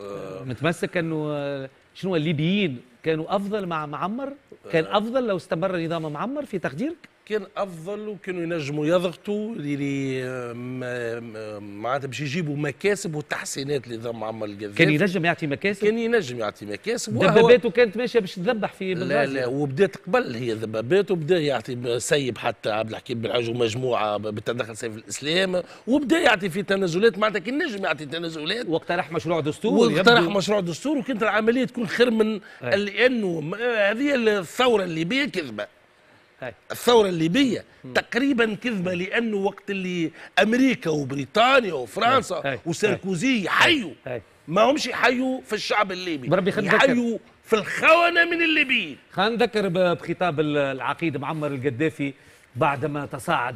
آه، متمسك انه آه، شنو الليبيين كانوا افضل مع معمر كان آه. افضل لو استمر نظام معمر في تقديرك كان افضل وكانوا ينجموا يضغطوا اللي معناتها باش يجيبوا مكاسب وتحسينات لنظام معمر القذافي كان ينجم يعطي مكاسب كان ينجم يعطي مكاسب دباباته كانت ماشيه باش تذبح في لا لا وبدات قبل هي دبابات وبدا يعطي سيب حتى عبد الحكيم بن ومجموعه بالتدخل سيف الاسلام وبدا يعطي في تنازلات معناتها كان نجم يعطي تنازلات واقترح مشروع دستور واقترح مشروع دستور وكانت العمليه تكون خير من بانه هذه الثوره الليبيه كذبه الثوره الليبيه تقريبا كذبه لانه وقت اللي امريكا وبريطانيا وفرنسا وساركوزي حيوا ما همش يحيوا في الشعب الليبي بربي يحيوا في الخونه من الليبيين خلينا نذكر بخطاب العقيد معمر القدافي بعدما تصاعد